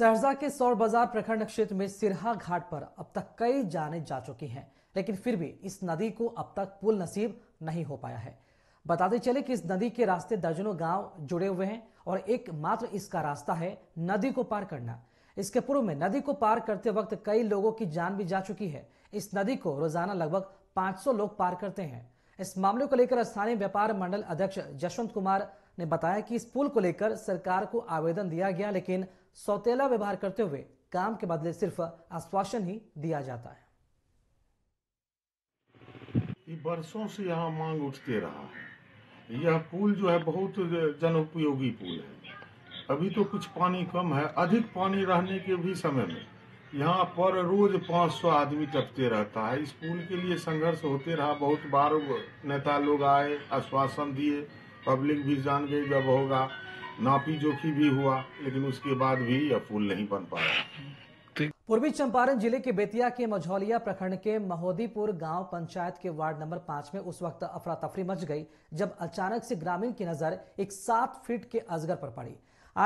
सहरसा के सौर बाजार प्रखंड क्षेत्र में सिरहा घाट पर अब तक कई जाने जा चुकी हैं लेकिन फिर भी इस नदी को अब तक पुल नसीब नहीं हो पाया है बताते चले कि इस नदी के रास्ते दर्जनों गांव जुड़े हुए हैं और एकमात्र इसका रास्ता है नदी को पार करना इसके पूर्व में नदी को पार करते वक्त कई लोगों की जान भी जा चुकी है इस नदी को रोजाना लगभग पांच लोग पार करते हैं इस मामले को लेकर स्थानीय व्यापार मंडल अध्यक्ष जशवंत कुमार ने बताया कि इस पुल को लेकर सरकार को आवेदन दिया गया लेकिन सौतेला व्यवहार करते हुए काम के बदले सिर्फ आश्वासन ही दिया जाता है बरसों से यहाँ मांग उठते रहा है यह पुल जो है बहुत जनोपयोगी पुल है अभी तो कुछ पानी कम है अधिक पानी रहने के भी समय में यहाँ पर रोज 500 आदमी टपते रहता है इस पुल के लिए संघर्ष होते रहा बहुत बार नेता लोग आए आश्वासन दिए पब्लिक भी जान गई जब होगा नापी जोखी भी हुआ लेकिन उसके बाद भी यह पुल नहीं बन पाया पूर्वी चंपारण जिले के बेतिया के मझौलिया प्रखंड के महोदीपुर गांव पंचायत के वार्ड नंबर पांच में उस वक्त अफरा तफरी मच गई जब अचानक से ग्रामीण की नजर एक सात फीट के अजगर पर पड़ी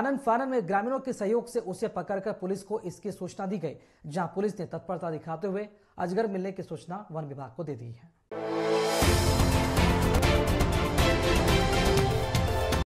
आनंद फानंद में ग्रामीणों के सहयोग से उसे पकड़कर पुलिस को इसकी सूचना दी गई जहां पुलिस ने तत्परता दिखाते हुए अजगर मिलने की सूचना वन विभाग को दे दी है